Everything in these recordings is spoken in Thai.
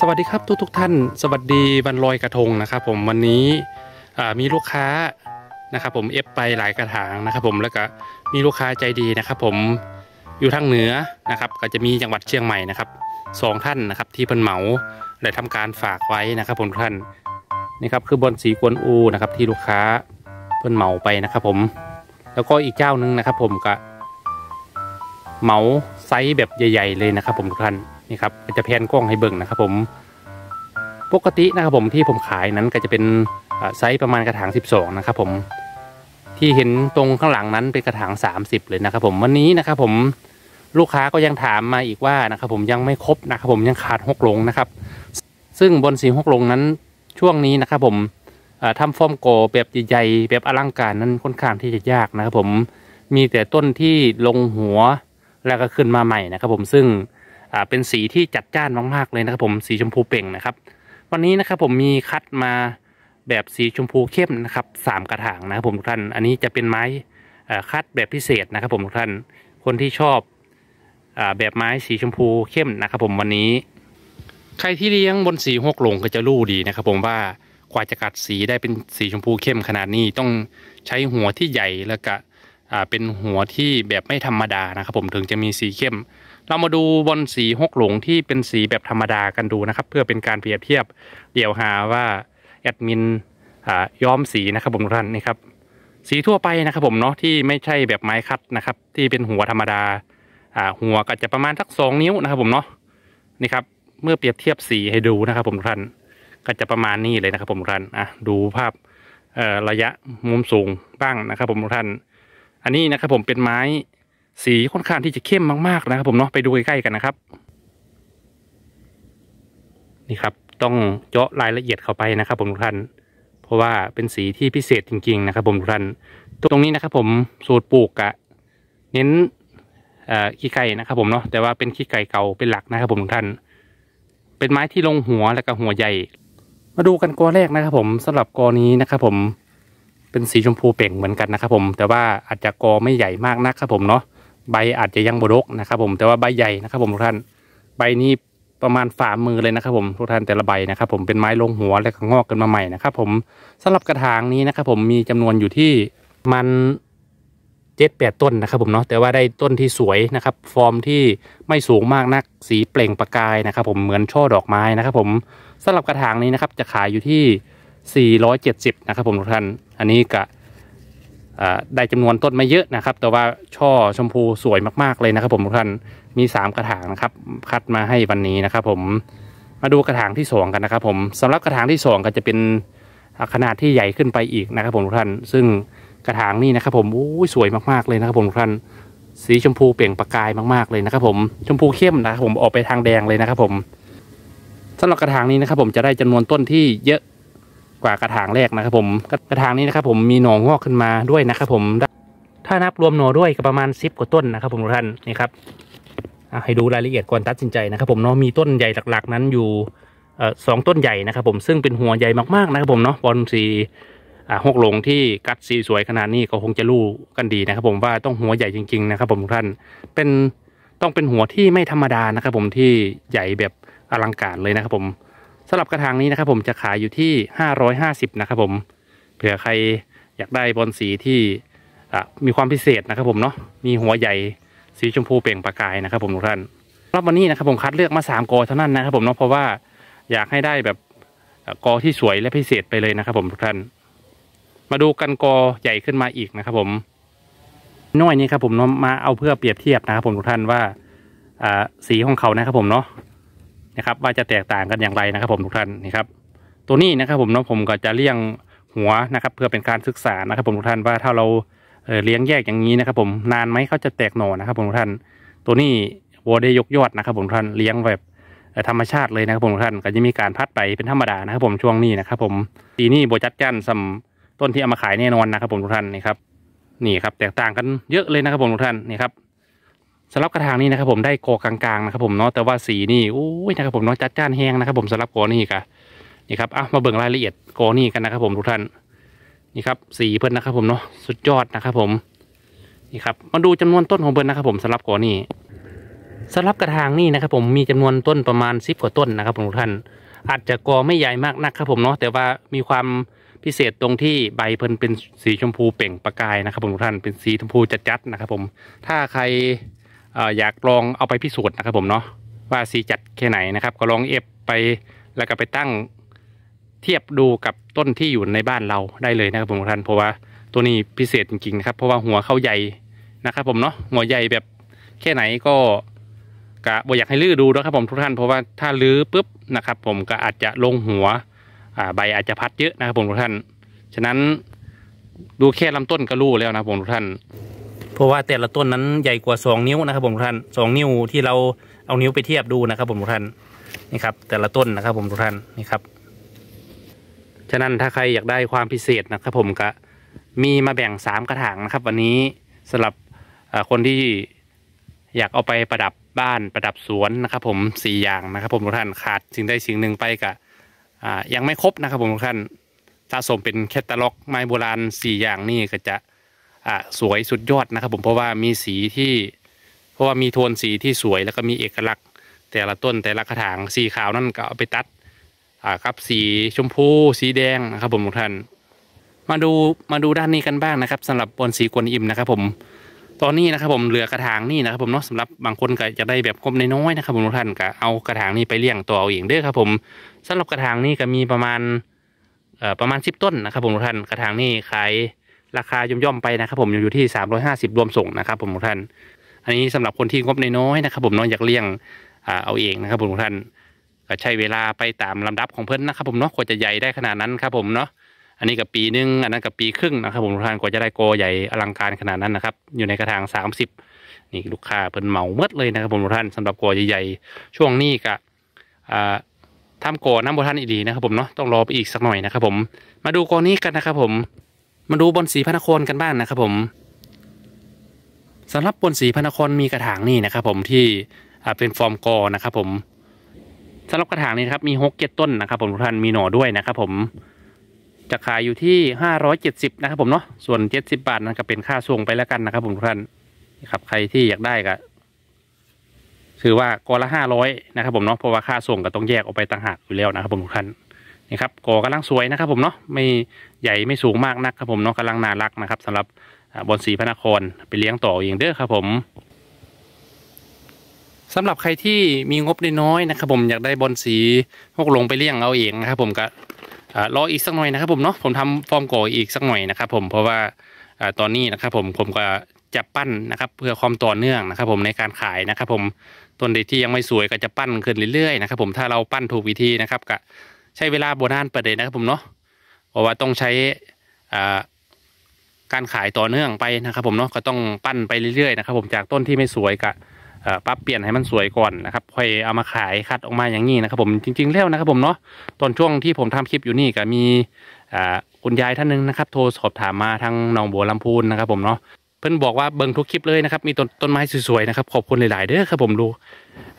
สวัสดีครับทุกทุกท่านสวัสดีวันลอยกระทงนะครับ ผมวันนี้มีลูกค้านะครับ ผมเอฟไปหลายกระถางนะครับ ผมแล้วก็มีลูกค้าใจดีนะครับ ผมอยู่ทางเหนือนะครับก็จะมีจังหวัดเชียงใหม่นะครับสองท่านนะครับที่เพิ่นเหมาได้ทำการฝากไว้นะครับผมท่านนี่ครับคือบนสีกวนอูนะครับที่ลูกค้าเพิ่นเหมาไปนะครับผมแล้วก็อีกเจ้านึงนะครับ ผมก็เหมาไซส์ แบบใหญ่ ๆเลยนะครับผมทุกท่านนี่ครับจะแพนกล้องให้เบิ่งนะครับผมปกตินะครับผมที่ผมขายนั้นก็จะเป็นไซส์ประมาณกระถาง12นะครับผมที่เห็นตรงข้างหลังนั้นเป็นกระถาง30 เลยนะครับ ผมวันนี้นะครับ ผมลูกค้าก็ยังถามมาอีกว่านะครับ ผมยังไม่ครบนะครับผมยังขาดหกลงนะครับ ซึ่งบนสีหกลงนั้นช่วงนี้นะครับผมทำฟอร์มโก แบบใหญ่ๆแบบอลังการนั้นค่อนข้างที่จะยากนะครับ ผมมีแต่ต้นที่ลงหัวแล้วก็ขึ้นมาใหม่นะครับผมซึ่งเป็นสีที่จัดจ้านมากๆเลยนะครับผมสีชมพูเป่งนะครับวันนี้นะครับผมมีคัดมาแบบสีชมพูเข้มนะครับสามกระถางนะครับผมทุกท่านอันนี้จะเป็นไม้คัดแบบพิเศษนะครับ ผมทุกท่านคนที่ชอบแบบไม้สีชมพูเข้มนะครับ ผมวันนี้ ใครที่เลี้ยงบนสีหกหลงก็จะรู้ดีนะครับ ผมว่ากว่าจะกัดสีได้เป็นสีชมพูเข้มขนาดนี้ต้องใช้หัวที่ใหญ่แล้วก็เป็นหัวที่แบบไม่ธรรมดานะครับผมถึงจะมีสีเข้ม เรามาดูบอลสีหกหลงที่เป็นสีแบบธรรมดากันดูนะครับ เพื่อเป็นการเปรียบเทียบเดี๋ยวหาว่าแอดมินย้อมสีนะครับผมทุกท่านนี่ครับ สีทั่วไปนะครับผมเนาะที่ไม่ใช่แบบไม้คัดนะครับที่เป็นหัวธรรมดา หัวก็จะประมาณสักสองนิ้วนะครับผมเนาะนี่ครับเมื่อเปรียบเทียบสีให้ดูนะครับผมทุกท่านก็จะประมาณนี้เลยนะครับ ผมทุกท่านอ่ดูภาพระยะมุมสูงบ้างนะครับ ผมทุกท่านอันนี้นะครับผมเป็นไม้สีค่อนข้างที่จะเข้มมากๆนะครับ ผมเนาะไปดูใกล้ๆกันนะครับ นี่ครับต้องเจาะรายละเอียดเข้าไปนะครับ ผมทุกท่านเพราะว่าเป็นสีที่พิเศษจริง ๆ นะครับผมทุกท่านตรงนี้นะครับ ผมสูตรปลูกอะเน้นขี้ไก่นะครับ ผมเนาะแต่ว่าเป็นขี้ไก่เก่าเป็นหลักนะครับ ผมทุกท่าน เป็นไม้ที่ลงหัวและก็หัวใหญ่ มาดูกันกอแรกนะครับ ผมสำหรับกอนี้นะครับ ผมเป็นสีชมพูเป่งเหมือนกันนะครับ ผมแต่ว่าอาจจะกอไม่ใหญ่มากนักครับผมเนาะใบอาจจะยังบดกนะครับ ผมแต่ว่าใบใหญ่นะครับ ผมทุกท่านใบนี้ประมาณฝ่ามือเลยนะครับ ผมทุกท่านแต่ละใบนะครับ ผมเป็นไม้ลงหัวแล้วก็งอกกันมาใหม่นะครับ ผมสำหรับกระถางนี้นะครับผมมีจำนวนอยู่ที่มันเจ็ดแปดต้นนะครับ ผมเนาะแต่ว่าได้ต้นที่สวยนะครับฟอร์มที่ไม่สูงมากนัก สีเปล่งประกายนะครับ ผมเหมือนช่อดอกไม้นะครับ ผมสำหรับกระถางนี้นะครับ จะขายอยู่ที่470 นะครับ ผม ทุกท่าน อันนี้ก็ได้จำนวนต้นไม่เยอะนะครับ แต่ว่าช่อชมพูสวยมากๆเลยนะครับ ผมทุกท่าน มี 3 กระถางนะครับ คัดมาให้วันนี้นะครับผม มาดูกระถางที่2กันนะครับผมสำหรับกระถางที่ 2 ก็จะเป็นขนาดที่ใหญ่ขึ้นไปอีกนะครับ ผมทุกท่าน ซึ่งกระถางนี้ นะครับ ผมโอ้ยสวยมากๆเลยนะครับ ผมทุกท่าน สีชมพูเปล่งประกายมากๆเลยนะครับ ผมชมพูเข้มนะครับ ผมออกไปทางแดงเลยนะครับผมสำหรับกระถางนี้นะครับ ผมจะได้จำนวนต้นที่เยอะว่า กระถางแรกนะครับ ผมกระถางนี้นะครับ ผมมี หน่องอกขึ้นมาด้วยนะครับ ผมถ้านับ รวมหนอด้วยก็ประมาณสิบกว่าต้นนะครับผมทุกท่านนี่ครับให้ดูรายละเอียดก่อนตัดสินใจนะครับ ผมเนาะมีต้นใหญ่หลักๆนั้นอยู่สองต้นใหญ่นะครับ ผมซึ่งเป็นหัวใหญ่มากๆนะครับ ผมเนาะบอลสีหกหลงที่กัดสีสวยขนาดนี้ก็คงจะรู้กันดีนะครับ ผมว่าต้องหัวใหญ่จริงๆนะครับ ผมทุกท่านเป็นต้องเป็นหัวที่ไม่ธรรมดานะครับ ผมที่ใหญ่แบบอลังการเลยนะครับ ผมสำหรับกระถางนี้นะครับ ผมจะขายอยู่ที่ 550นะครับ ผม เผื่อใครอยากได้บอลสีที่มีความพิเศษนะครับ ผมเนาะ มีหัวใหญ่สีชมพูเปล่งประกายนะครับ ผมทุกท่านรับวันนี้นะครับผมคัดเลือกมา3กอเท่านั้นนะครับ ผมเนาะ เพราะว่าอยากให้ได้แบบกอที่สวยและพิเศษไปเลยนะครับ ผมทุกท่าน มาดูกันกอใหญ่ขึ้นมาอีกนะครับ ผม น้อยนี้ครับ ผมเนาะมาเอาเพื่อเปรียบเทียบนะครับ ผมทุกท่านว่าสีของเขานะครับ ผมเนาะนะครับว่าจะแตกต่างกันอย่างไรนะครับผมทุกท่านนี่ครับ ตัวนี้นะครับผมน้องผมก็จะเลี้ยงหัวนะครับ เพื่อเป็นการศึกษานะครับผมทุกท่านว่าถ้าเราเลี้ยงแยกอย่างนี้นะครับ ผมนานไหมเขาจะแตกหน่อนะครับผมทุกท่าน ตัวนี้วัวได้ยกยอดนะครับผมทุกท่านเลี้ยงแบบธรรมชาติเลยนะครับผมทุกท่านก็จะมีการพัดไปเป็นธรรมดานะครับผมช่วงนี้นะครับ ผมตีนี้โบจัดจันสำต้นที่เอามาขายแน่นอนนะครับ ผมทุกท่านนี่ครับ นี่ครับแตกต่างกันเยอะเลยนะครับผมทุกท่านนี่ครับสำหรับกระถางนี้นะครับผมได้โกกลางๆนะครับผมเนาะแต่ว่าสีนี่โอ้ยนะครับผมเนาะจัดจ้านแห้งนะครับผมสำหรับโกนี่ค่ะนี่ครับอ่ะมาเบิ่งรายละเอียดโกนี่กันนะครับผมทุกท่าน นี่ครับ สีเพิ่นนะครับผมเนาะสุดยอดนะครับผมนี่ครับมาดูจำนวนต้นของเพิ่นนะครับผมสำหรับโกนี่สำหรับกระถางนี่นะครับผมมีจำนวนต้นประมาณสิบกว่าต้นนะครับผมทุกท่าน อาจจะกอไม่ใหญ่มากนักครับผมเนาะแต่ว่ามีความพิเศษตรงที่ใบเพิ่นเป็นสีชมพูเปล่งประกายนะครับผมทุกท่านเป็นสีชมพูจัดๆนะครับผม ถ้าใครอยากลองเอาไปพิสูจน์นะครับ ผมเนาะว่าสีจัดแค่ไหนนะครับ ก็ลองเอฟไปแล้วก็ไปตั้งเทียบดูกับต้นที่อยู่ในบ้านเราได้เลยนะครับผมท่านเพราะว่าตัวนี้พิเศษจริงๆนะครับเพราะว่าหัวเขาใหญ่นะครับ ผมเนาะหัวใหญ่แบบแค่ไหนก็กะบอยากให้ลื้อดูนะครับผมทุกท่านเพราะว่าถ้าลื้อปุ๊บนะครับ ผมก็อาจจะลงหัวใบอาจจะพัดเยอะนะครับ ผมทุกท่าน ฉะนั้นดูแค่ลำต้นก็รู้แล้วนะผมทุกท่านเพราะว่าแต่ละต้นนั้นใหญ่กว่า2นิ้วนะครับผมทุกท่าน2นิ้วที่เราเอานิ้วไปเทียบดูนะครับผมทุกท่านนี่ครับ แต่ละต้นนะครับ ผมทุกท่านนี่ครับฉะนั้นถ้าใครอยากได้ความพิเศษนะครับ ผมก็มีมาแบ่ง3กระถางนะครับ วันนี้สำหรับคนที่อยากเอาไปประดับบ้านประดับสวนนะครับ ผม4อย่างนะครับ ผมทุกท่านขาดสิ่งใดสิ่งหนึ่งไปก็ยังไม่ครบนะครับ ผมทุกท่านสะสมเป็นแคตตาล็อกไม้โบราณ4อย่างนี่ก็จะอ่ะสวยสุดยอดนะครับผมเพราะว่ามีสีที่ เพราะว่ามีโทนสีที่สวยแล้วก็มีเอกลักษณ์แต่ละต้น แต่ละกระถางสีขาวนั่นก็เอาไปตัด อ่าครับสีชมพู สีแดงนะครับ ผมทุกท่าน มาดูมาดูด้านนี้กันบ้างนะครับ สำหรับบอนสีกวนอิมนะครับ ผมตอนนี้นะครับ ผมเหลือกระถางนี่นะครับ ผมเนาะสำหรับบางคนก็จะได้แบบกลมน้อยๆนะครับผมทุกท่านก็เอากระถางนี้ไปเลี้ยงตัวเอาเองเด้อครับ ผมสำหรับกระถางนี้ก็มีประมาณเอ่อประมาณสิบต้นนะครับ ผมทุกท่านกระถางนี้ ขายราคาย่อมย่อมไปนะครับ ผมอยู่ที่ 350 รวมส่งนะครับ ผมทุกท่านอันนี้สำหรับคนที่งบน้อยๆนะครับ ผมน้อยอยากเลี้ยงเอาเองนะครับ ผมทุกท่านก็ใช้เวลาไปตามลำดับของเพื่อนนะครับ ผมเนาะกว่าจะใหญ่ได้ขนาดนั้นครับผมเนาะอันนี้กับปีนึงอันนั้นกับปีครึ่งนะครับ ผมทุกท่านกว่าจะได้โกใหญ่อลังการขนาดนั้นนะครับ อยู่ในกระถาง 30นี่ลูกค้าเพิ่นเหมาเมดเลยนะครับ ผมทุกท่านสำหรับโกใหญ่ๆช่วงนี้ก็ทำโกน้ำัวท่านอีดีนะครับผมเนาะต้องรอไปอีกสักหน่อยนะครับ ผมมาดูโกนี้กันนะครับ ผมมาดูบนสีพนะนครกันบ้างนะครับผมสำหรับบนสีพนะนครมีกระถางนี่นะครับผมที่เป็นฟอร์มกอนะครับผมสำหรับกระถาง นี้ครับ มีหกเจ็ดต้นนะครับ ผมทุกท่านมีหน่อด้วยนะครับผมจะขายอยู่ที่ห้าร้อยเจ็ดสิบนะครับผมเนาะส่วนเจ็ดสิบบาทนั้นก็เป็นค่าส่งไปแล้วกันนะครับผมทุกท่านครับใครที่อยากได้ก็ถือว่ากอละห้าร้อยนะครับผมเนาะเพราะว่าค่าส่งก็ต้องแยกออกไปต่างหากอยู่แล้วนะครับผมทุกท่านนี่ครับก่อกำลังสวยนะครับผมเนาะไม่ใหญ่ไม่สูงมากนักครับผมเนาะกำลังน่ารักนะครับ สำหรับบอนสีพระนครไปเลี้ยงต่อเองเด้อครับผมสำหรับใครที่มีงบน้อยนะครับ ผมอยากได้บอสีพวกลงไปเลี้ยงเอาเองนะครับ ผมก็รออีกสักหน่อยนะครับ ผมเนาะผมทำฟอร์มก่ออีกสักหน่อยนะครับ ผมเพราะว่าตอนนี้นะครับ ผมผมก็จะปั้นนะครับเพื่อความต่อเนื่องนะครับผมในการขายนะครับผมต้นเดที่ยังไม่สวยก็จะปั้นขึ้นเรื่อยๆนะครับผมถ้าเราปั้นถูกวิธีนะครับ ก็ใช้เวลาโบนานประเด็นนะครับผมเนาะเพราะว่าต้องใช้การขายต่อเนื่องไปนะครับ ผมเนาะก็ต้องปั้นไปเรื่อยๆนะครับผมจากต้นที่ไม่สวยกะปรับเปลี่ยนให้มันสวยก่อนนะครับค่อยเอามาขายคัดออกมาอย่างนี้นะครับ ผมจริง ๆแล้วนะครับ ผมเนาะตอนช่วงที่ผมทำคลิปอยู่นี่ก็มีคุณยายท่านหนึ่งนะครับ โทรสอบถามมาทางหนองบัวลำพูนนะครับ ผมเนาะเพิ่นบอกว่าเบิ่ง ทุกคลิปเลยนะครับ มีต้นต้นไม้ สวย ๆ นะครับขอบคุณหลาย ๆ เด้อครับผมดู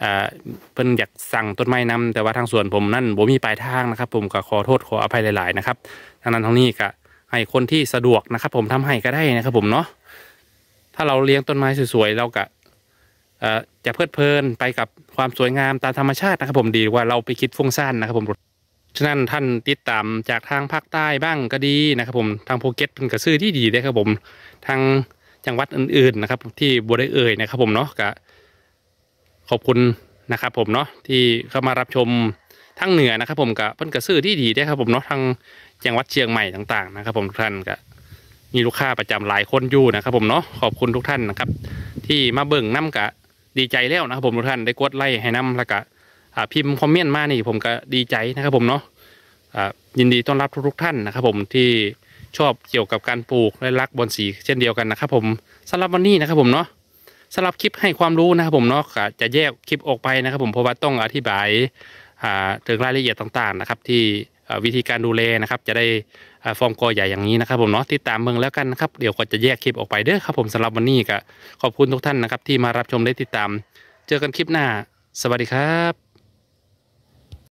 อ่าเพิ่นอยาก สั่งต้นไม้นำแต่ว่าทางสวนผมนั่นบ่มีปลาย ทางนะครับผมก็ขอโทษขออภัยหลายๆนะครับทางนั้น ทางนี้ก็ให้คนที่สะดวกนะครับ ผมทำให้ก็ได้นะครับ ผมเนาะถ้าเราเลี้ยงต้นไม้ สวยๆเราก็จะเพลิดเพลินไปกับความสวยงามตามธรรมชาตินะครับ ผมดีว่าเราไปคิดฟุ้งซ่านนะครับ ผมฉะนั้นท่านติดตามจากทางภาคใต้บ้างก็ดีนะครับ ผมทางภูเก็ตเป็นกระซื้อที่ดีได้ครับ ผมทางจังหวัดอื่นๆนะครับที่บัวได้เอ่ยนะครับ ผมเนาะก็ขอบคุณนะครับ ผมเนาะที่เข้ามารับชมทั้งเหนือนะครับ ผมกับเพิ่นกระซื้อที่ดีได้ครับ ผมเนาะทั้งจังหวัดเชียงใหม่ต่าง ๆนะครับ ผมทุกท่านก็มีลูกค้าประจำหลายคนอยู่นะครับ ผมเนาะขอบคุณทุกท่านนะครับ ที่มาเบิ่งน้ากะดีใจแล้วนะครับ ผมทุกท่านได้กดไลค์ให้น้ำแล้วก็พิมพ์คอมเมนต์มานี่ผมก็ดีใจนะครับ ผมเนาะยินดีต้อนรับทุกๆท่านนะครับ ผมที่ชอบเกี่ยวกับการปลูกและรักบอนสี เช่นเดียวกันนะครับ ผมสำหรับวันนี้นะครับ ผมเนาะสำหรับคลิปให้ความรู้นะครับ ผมเนาะจะแยกคลิปออกไปนะครับ ผมเพราะว่าต้องอธิบายถึงรายละเอียดต่างๆนะครับ ที่วิธีการดูแลนะครับ จะได้ฟองกอใหญ่อย่างนี้นะครับ ผมเนาะติดตามเมืองแล้วกันนะครับเดี๋ยวก็จะแยกคลิปออกไปเด้อครับผมสำหรับวันนี้ก็ขอบคุณทุกท่านนะครับ ที่มารับชมได้ติดตาม เจอกันคลิปหน้าสวัสดีครับ